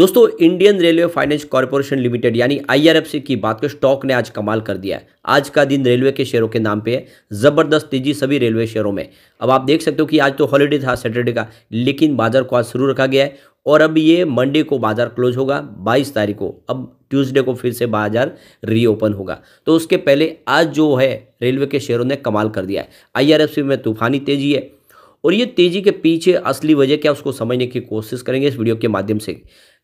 दोस्तों Indian railway finance corporation limited यानी IRFC की बात करें स्टॉक ने आज कमाल कर दिया है आज का दिन रेलवे के शेयरों के नाम पे है ज़बरदस्त तेजी सभी रेलवे शेयरों में अब आप देख सकते हो कि आज तो हॉलीडे था सैटरडे का लेकिन बाजार को आज शुरू रखा गया है और अब ये मंडे को बाजार क्लोज होगा बाईस तारीख को अब ट्यूजडे को फिर से बाजार रीओपन होगा तो उसके पहले आज जो है रेलवे के शेयरों ने कमाल कर दिया है आई में तूफानी तेजी है और ये तेजी के पीछे असली वजह क्या उसको समझने की कोशिश करेंगे इस वीडियो के माध्यम से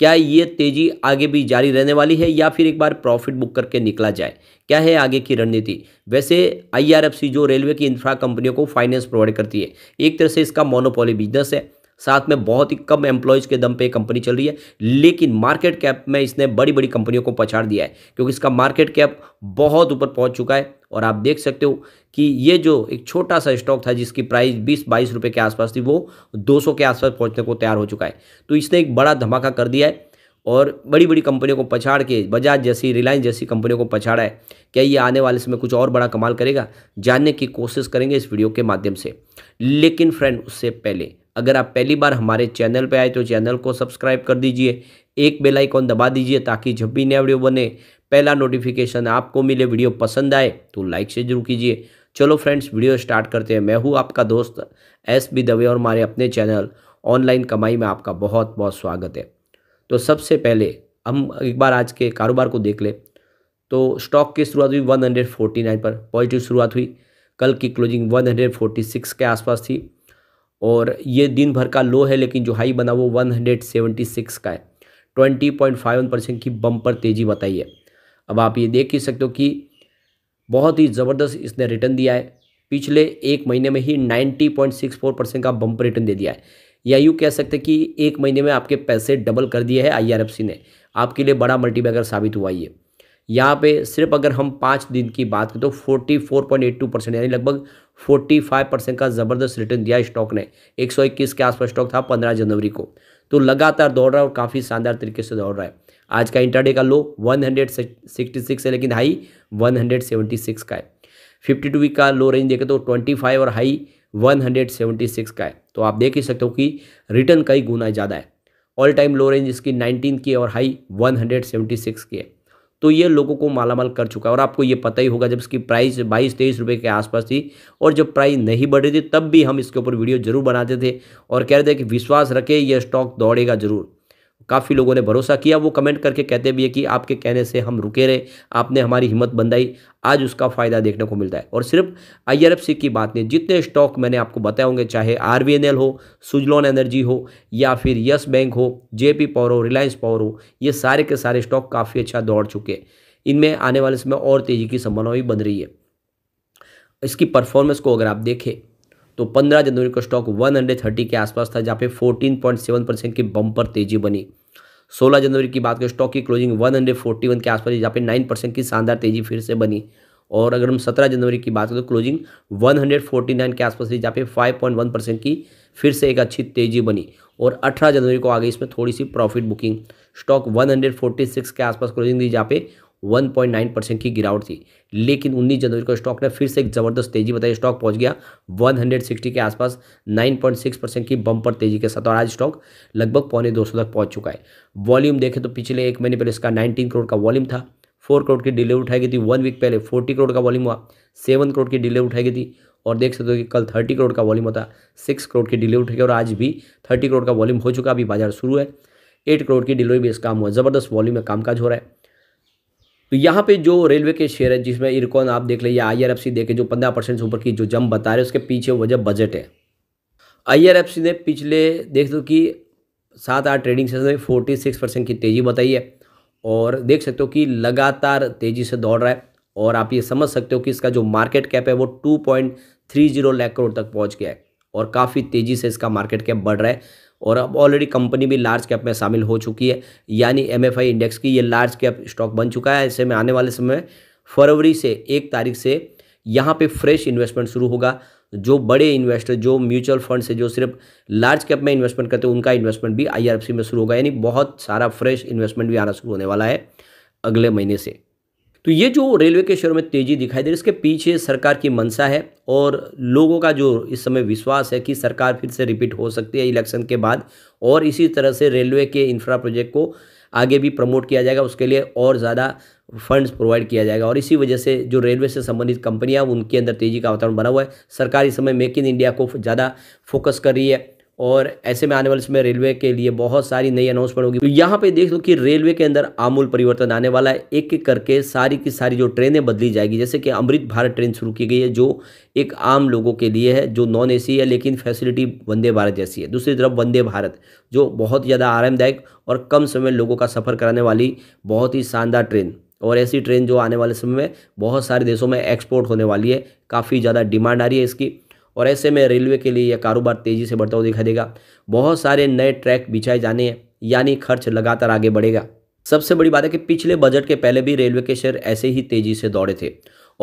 क्या ये तेजी आगे भी जारी रहने वाली है या फिर एक बार प्रॉफिट बुक करके निकला जाए क्या है आगे की रणनीति वैसे आईआरएफसी जो रेलवे की इंफ्रा कंपनियों को फाइनेंस प्रोवाइड करती है एक तरह से इसका मोनोपोली बिजनेस है साथ में बहुत ही कम एम्प्लॉयज़ के दम पे कंपनी चल रही है लेकिन मार्केट कैप में इसने बड़ी बड़ी कंपनियों को पछाड़ दिया है क्योंकि इसका मार्केट कैप बहुत ऊपर पहुंच चुका है और आप देख सकते हो कि ये जो एक छोटा सा स्टॉक था जिसकी प्राइस बीस बाईस रुपये के आसपास थी वो 200 के आसपास पहुंचने को तैयार हो चुका है तो इसने एक बड़ा धमाका कर दिया है और बड़ी बड़ी कंपनियों को पछाड़ के बजाज जैसी रिलायंस जैसी कंपनियों को पछाड़ा है क्या ये आने वाले समय कुछ और बड़ा कमाल करेगा जानने की कोशिश करेंगे इस वीडियो के माध्यम से लेकिन फ्रेंड उससे पहले अगर आप पहली बार हमारे चैनल पर आए तो चैनल को सब्सक्राइब कर दीजिए एक बेल आइकॉन दबा दीजिए ताकि जब भी नया वीडियो बने पहला नोटिफिकेशन आपको मिले वीडियो पसंद आए तो लाइक से जरूर कीजिए चलो फ्रेंड्स वीडियो स्टार्ट करते हैं मैं हूँ आपका दोस्त एस बी दवे और हमारे अपने चैनल ऑनलाइन कमाई में आपका बहुत बहुत स्वागत है तो सबसे पहले हम एक बार आज के कारोबार को देख ले तो स्टॉक की शुरुआत हुई 149 पर पॉजिटिव शुरुआत हुई कल की क्लोजिंग 146 के आसपास थी और ये दिन भर का लो है लेकिन जो हाई बना वो 176 का है 20.51 परसेंट की बम्पर तेज़ी बताई है अब आप ये देख ही सकते हो कि बहुत ही ज़बरदस्त इसने रिटर्न दिया है पिछले एक महीने में ही 90.64 परसेंट का बम्प रिटर्न दे दिया है या यूँ कह सकते हैं कि एक महीने में आपके पैसे डबल कर दिए हैं आई ने आपके लिए बड़ा मल्टीबैगर साबित हुआ ये यहाँ पे सिर्फ अगर हम पाँच दिन की बात करें तो forty four point eight two percent यानी लगभग फोर्टी फाइव परसेंट का ज़बरदस्त रिटर्न दिया स्टॉक ने एक सौ इक्कीस के आसपास स्टॉक था पंद्रह जनवरी को तो लगातार दौड़ रहा है और काफ़ी शानदार तरीके से दौड़ रहा है आज का इंटरडे का लो 166 है लेकिन हाई 176 का है 52 वीक का लो रेंज देखें तो 25 और हाई 176 का है तो आप देख ही सकते हो कि रिटर्न कई गुना ज़्यादा है ऑल टाइम लो रेंज इसकी 19 की है और हाई 176 की है तो ये लोगों को मालामाल कर चुका है और आपको ये पता ही होगा जब इसकी प्राइस बाईस तेईस रुपये के आसपास थी और जब प्राइस नहीं बढ़ रही थी तब भी हम इसके ऊपर वीडियो जरूर बनाते थे और कह रहे थे कि विश्वास रखें यह स्टॉक दौड़ेगा जरूर काफ़ी लोगों ने भरोसा किया वो कमेंट करके कहते भी है कि आपके कहने से हम रुके रहे आपने हमारी हिम्मत बंधाई आज उसका फ़ायदा देखने को मिलता है और सिर्फ आई की बात नहीं जितने स्टॉक मैंने आपको बताए होंगे चाहे आर हो सुजलॉन एनर्जी हो या फिर यस बैंक हो जे पावर हो रिलायंस पावर हो ये सारे के सारे स्टॉक काफ़ी अच्छा दौड़ चुके हैं इनमें आने वाले समय और तेज़ी की संभावना भी बन रही है इसकी परफॉर्मेंस को अगर आप देखें तो 15 जनवरी का स्टॉक 130 के आसपास था जहाँ पे 14.7 परसेंट की बम्पर तेजी बनी 16 जनवरी की बात करें स्टॉक की क्लोजिंग 141 के आसपास जहाँ पे 9 परसेंट की शानदार तेजी फिर से बनी और अगर हम 17 जनवरी की बात करें तो क्लोजिंग 149 के आसपास थी जहाँ पे 5.1 परसेंट की फिर से एक अच्छी तेजी बनी और 18 जनवरी को आ गई इसमें थोड़ी सी प्रॉफिट बुकिंग स्टॉक 146 के आसपास क्लोजिंग दी जहाँ पे 1.9 परसेंट की गिरावट थी लेकिन 19 जनवरी को स्टॉक ने फिर से एक ज़बरदस्त तेजी बताई स्टॉक पहुंच गया 160 के आसपास 9.6 परसेंट की बम्पर तेजी के साथ और आज स्टॉक लगभग पौने 200 तक पहुंच चुका है वॉल्यूम देखें तो पिछले एक महीने पहले इसका 19 करोड़ का वॉल्यूम था फोर करोड़ की डिलीवरी उठाई गई थी वन वीक पहले फोर्टी करोड़ का वॉल्यूम हुआ सेवन करोड़ की डिलीवरी उठाई गई थी और देख सकते हो कि कल थर्टी करोड़ का वॉल्यूम होता सिक्स करोड़ की डिलीवरी उठाई और आज भी थर्टी करोड़ का वॉल्यूम हो चुका अभी बाजार शुरू है एट करोड़ की डिलीवरी इस काम हुआ ज़बरदस्त वॉल्यूम में कामकाज हो रहा है तो यहाँ पे जो रेलवे के शेयर है जिसमें इरकॉन आप देख लें या आई आर एफ सी देखें जो पंद्रह परसेंट से ऊपर की जो जम बता रहे हैं उसके पीछे वजह बजट है आई आर एफ सी ने पिछले देख लो कि सात आठ ट्रेडिंग सेशन में फोर्टी सिक्स परसेंट की तेज़ी बताई है और देख सकते हो कि लगातार तेज़ी से दौड़ रहा है और आप ये समझ सकते हो कि इसका जो मार्केट कैप है वो two point three zero lakh crore तक पहुँच गया है और काफ़ी तेज़ी से इसका मार्केट कैप बढ़ रहा है और अब ऑलरेडी कंपनी भी लार्ज कैप में शामिल हो चुकी है यानी एम इंडेक्स की ये लार्ज कैप स्टॉक बन चुका है ऐसे में आने वाले समय फरवरी से एक तारीख से यहाँ पे फ्रेश इन्वेस्टमेंट शुरू होगा जो बड़े इन्वेस्टर जो म्यूचुअल फंड से जो सिर्फ लार्ज कैप में इन्वेस्टमेंट करते हैं उनका इन्वेस्टमेंट भी आईआरएफसी में शुरू होगा यानी बहुत सारा फ्रेश इन्वेस्टमेंट भी आना शुरू होने वाला है अगले महीने से तो ये जो रेलवे के शेयरों में तेज़ी दिखाई दे रही है इसके पीछे सरकार की मंशा है और लोगों का जो इस समय विश्वास है कि सरकार फिर से रिपीट हो सकती है इलेक्शन के बाद और इसी तरह से रेलवे के इंफ्रा प्रोजेक्ट को आगे भी प्रमोट किया जाएगा उसके लिए और ज़्यादा फंड्स प्रोवाइड किया जाएगा और इसी वजह से जो रेलवे से संबंधित कंपनियां उनके अंदर तेज़ी का वातावरण बना हुआ है सरकार इस समय मेक इन इंडिया को ज़्यादा फोकस कर रही है और ऐसे में आने वाले समय रेलवे के लिए बहुत सारी नई अनाउंसमेंट होगी तो यहाँ पे देख लो कि रेलवे के अंदर आमूल परिवर्तन आने वाला है एक एक करके सारी की सारी जो ट्रेनें बदली जाएगी जैसे कि अमृत भारत ट्रेन शुरू की गई है जो एक आम लोगों के लिए है जो नॉन एसी है लेकिन फैसिलिटी वंदे भारत जैसी है दूसरी तरफ वंदे भारत जो बहुत ज़्यादा आरामदायक और कम समय लोगों का सफ़र कराने वाली बहुत ही शानदार ट्रेन और ऐसी ट्रेन जो आने वाले समय में बहुत सारे देशों में एक्सपोर्ट होने वाली है काफ़ी ज़्यादा डिमांड आ रही है इसकी और ऐसे में रेलवे के लिए यह कारोबार तेज़ी से बढ़ता हुआ दिखाई देगा बहुत सारे नए ट्रैक बिछाए जाने हैं यानी खर्च लगातार आगे बढ़ेगा सबसे बड़ी बात है कि पिछले बजट के पहले भी रेलवे के शेयर ऐसे ही तेज़ी से दौड़े थे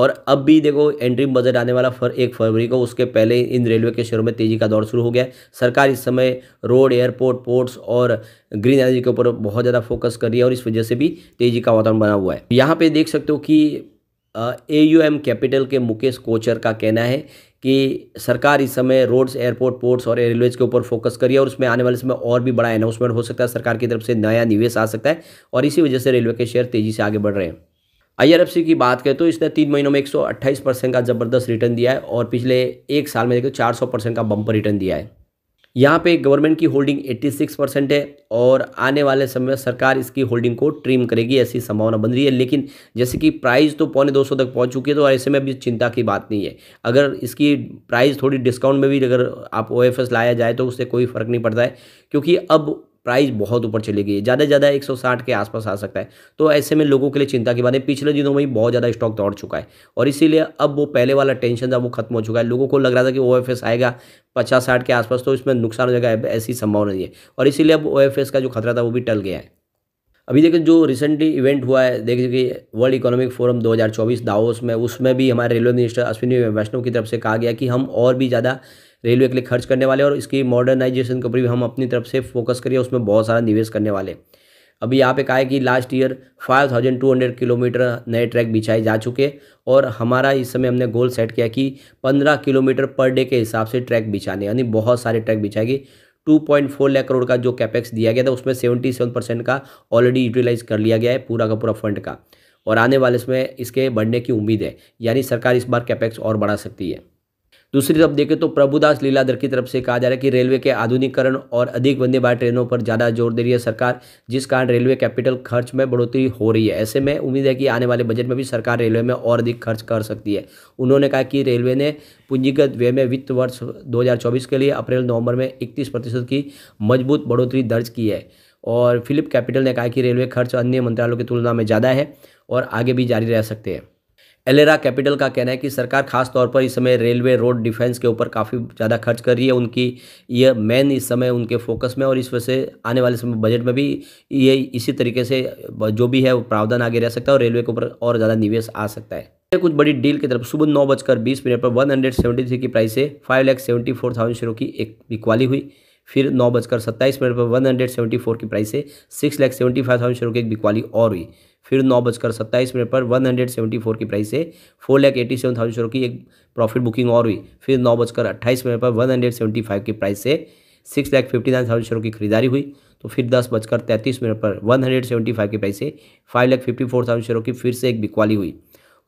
और अब भी देखो एंट्रीम बजट आने वाला फर एक फरवरी को उसके पहले इन रेलवे के शेयरों में तेज़ी का दौर शुरू हो गया सरकार इस समय रोड एयरपोर्ट पोर्ट्स और ग्रीन एनर्जी के ऊपर बहुत ज़्यादा फोकस कर रही है और इस वजह से भी तेज़ी का वातावरण बना हुआ है यहाँ पर देख सकते हो कि ए यू एम कैपिटल के मुकेश कोचर का कहना है कि सरकार इस समय रोड्स एयरपोर्ट पोर्ट्स और रेलवेज के ऊपर फोकस करिए और उसमें आने वाले समय और भी बड़ा अनाउंसमेंट हो सकता है सरकार की तरफ से नया निवेश आ सकता है और इसी वजह से रेलवे के शेयर तेज़ी से आगे बढ़ रहे हैं आई की बात करें तो इसने तीन महीनों में एक परसेंट का ज़बरदस्त रिटर्न दिया है और पिछले एक साल में देखो चार परसेंट का बम्पर रिटर्न दिया है यहाँ पे गवर्नमेंट की होल्डिंग 86 परसेंट है और आने वाले समय में सरकार इसकी होल्डिंग को ट्रिम करेगी ऐसी संभावना बन रही है लेकिन जैसे कि प्राइस तो पौने 200 तक पहुँच चुकी है तो ऐसे में अभी चिंता की बात नहीं है अगर इसकी प्राइस थोड़ी डिस्काउंट में भी अगर आप ओ लाया जाए तो उससे कोई फ़र्क नहीं पड़ता है क्योंकि अब प्राइस बहुत ऊपर चली गई है ज़्यादा से ज़्यादा 160 के आसपास आ सकता है तो ऐसे में लोगों के लिए चिंता की बात है पिछले दिनों में बहुत ज़्यादा स्टॉक दौड़ चुका है और इसीलिए अब वो पहले वाला टेंशन था वो खत्म हो चुका है लोगों को लग रहा था कि ओ आएगा पचास साठ के आसपास तो इसमें नुकसान हो जाएगा ऐसी संभावना नहीं है और इसीलिए अब ओ का जो खतरा था वो भी टल गया है अभी देखिए जो रिसेंटली इवेंट हुआ है देखिए कि वर्ल्ड इकोनॉमिक फोरम 2024 दावोस में उसमें भी हमारे रेलवे मिनिस्टर अश्विनी वैष्णव की तरफ से कहा गया कि हम और भी ज़्यादा रेलवे के लिए खर्च करने वाले और इसकी मॉडर्नाइजेशन के ऊपर भी हम अपनी तरफ से फोकस करिए उसमें बहुत सारा निवेश करने वाले अभी यहाँ पे कहा है कि लास्ट ईयर 5200 किलोमीटर नए ट्रैक बिछाए जा चुके और हमारा इस समय हमने गोल सेट किया कि 15 किलोमीटर पर डे के हिसाब से ट्रैक बिछाने यानी बहुत सारे ट्रैक बिछाएगी 2.4 लाख करोड़ का जो कैपेक्स दिया गया था उसमें 77 परसेंट का ऑलरेडी यूटिलाइज कर लिया गया है पूरा का पूरा फंड का और आने वाले इसमें इसके बढ़ने की उम्मीद है यानी सरकार इस बार कैपेक्स और बढ़ा सकती है दूसरी तरफ देखें तो प्रभुदास लीलाधर की तरफ से कहा जा रहा है कि रेलवे के आधुनिकरण और अधिक वंदे भारत ट्रेनों पर ज़्यादा जोर दे रही है सरकार जिस कारण रेलवे कैपिटल खर्च में बढ़ोतरी हो रही है ऐसे में उम्मीद है कि आने वाले बजट में भी सरकार रेलवे में और अधिक खर्च कर सकती है उन्होंने कहा कि रेलवे ने पूंजीगत व्यय में वित्त वर्ष दो के लिए अप्रैल नवंबर में इकतीस प्रतिशत की मजबूत बढ़ोतरी दर्ज की है और फिलिप कैपिटल ने कहा कि रेलवे खर्च अन्य मंत्रालयों की तुलना में ज़्यादा है और आगे भी जारी रह सकते हैं एलेरा कैपिटल का कहना है कि सरकार खास तौर पर इस समय रेलवे रोड डिफेंस के ऊपर काफ़ी ज़्यादा खर्च कर रही है उनकी ये मेन इस समय उनके फोकस में और इस वजह से आने वाले समय बजट में भी ये इसी तरीके से जो भी है वो प्रावधान आगे रह सकता है और रेलवे के ऊपर और ज़्यादा निवेश आ सकता है कुछ बड़ी डील की तरफ सुबह नौ बजकर बीस मिनट पर वन हंड्रेड सेवेंटी थ्री की प्राइस से five lakh seventy four thousand शेयरों की एक बिकवाली हुई फिर नौ बजकर सत्ताईस मिनट पर वन हंड्रेड सेवेंटी फोर की प्राइस से six lakh seventy five thousand शेयरों की एक बिकवाली और हुई फिर नौ बजकर सत्ताईस मिनट पर वन हंड्रेड सेवेंटी फोर की प्राइस से four lakh eighty seven thousand शेयरों की एक प्रॉफिट बुकिंग और हुई फिर नौ बजकर अट्ठाईस मिनट पर वन हंड्रेड सेवेंटी फाइव की प्राइस से six lakh fifty nine thousand शेयरों की खरीदारी हुई तो फिर दस बजकर तैंतीस मिनट पर वन हंड्रेड सेवेंटी फाइव की प्राइस से five lakh fifty four thousand शेयरों की फिर से एक बिकवाली हुई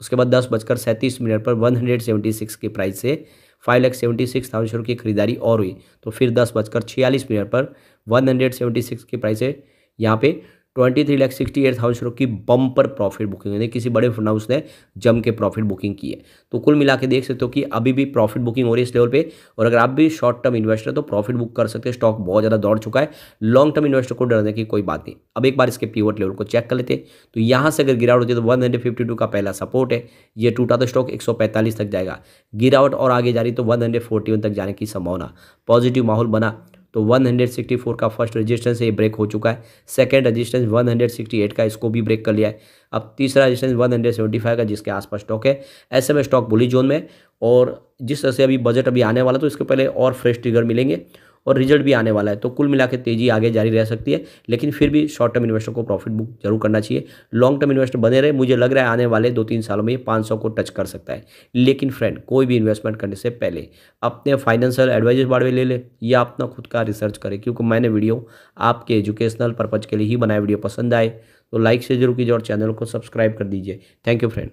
उसके बाद दस बजकर सैंतीस मिनट पर वन हंड्रेड सेवेंटी सिक्स की प्राइस से five lakh seventy six thousand share की खरीदारी और हुई तो फिर दस बजकर छियालीस मिनट पर वन हंड्रेड सेवेंटी सिक्स की प्राइस है यहाँ पे twenty three lakh sixty eight thousand crore की बम्पर प्रॉफिट बुकिंग यानी किसी बड़े फंड हाउस ने जम के प्रॉफिट बुकिंग की है तो कुल मिला के देख सकते हो कि अभी भी प्रॉफिट बुकिंग हो रही है इस लेवल पे और अगर आप भी शॉर्ट टर्म इन्वेस्टर तो प्रॉफिट बुक कर सकते हैं स्टॉक बहुत ज़्यादा दौड़ चुका है लॉन्ग टर्म इन्वेस्टर को डरने की कोई बात नहीं अब एक बार इसके पीवट लेवल को चेक कर लेते तो यहाँ से अगर गिरावट होती है तो वन का पहला सपोर्ट है ये टूटा तो स्टॉक एक तक जाएगा गिरावट और आगे जा रही तो वन तक जाने की संभावना पॉजिटिव माहौल बना तो 164 का फर्स्ट रजिस्टेंस ये ब्रेक हो चुका है सेकेंड रजिस्टेंस 168 का इसको भी ब्रेक कर लिया है अब तीसरा रजिस्टेंस 175 का जिसके आसपास स्टॉक है ऐसे में स्टॉक बुली जोन में और जिस तरह से अभी बजट अभी आने वाला तो इसके पहले और फ्रेश ट्रिगर मिलेंगे और रिजल्ट भी आने वाला है तो कुल मिला तेजी आगे जारी रह सकती है लेकिन फिर भी शॉर्ट टर्म इन्वेस्टर को प्रॉफिट बुक जरूर करना चाहिए लॉन्ग टर्म इन्वेस्टर बने रहे मुझे लग रहा है आने वाले दो तीन सालों में ये पाँच को टच कर सकता है लेकिन फ्रेंड कोई भी इन्वेस्टमेंट करने से पहले अपने फाइनेंशियल एडवाइजर बाड़वे ले ले या अपना खुद का रिसर्च करें क्योंकि मैंने वीडियो आपके एजुकेशनल पर्पज़ के लिए ही बनाया वीडियो पसंद आए तो लाइक से जरूर कीजिए और चैनल को सब्सक्राइब कर दीजिए थैंक यू फ्रेंड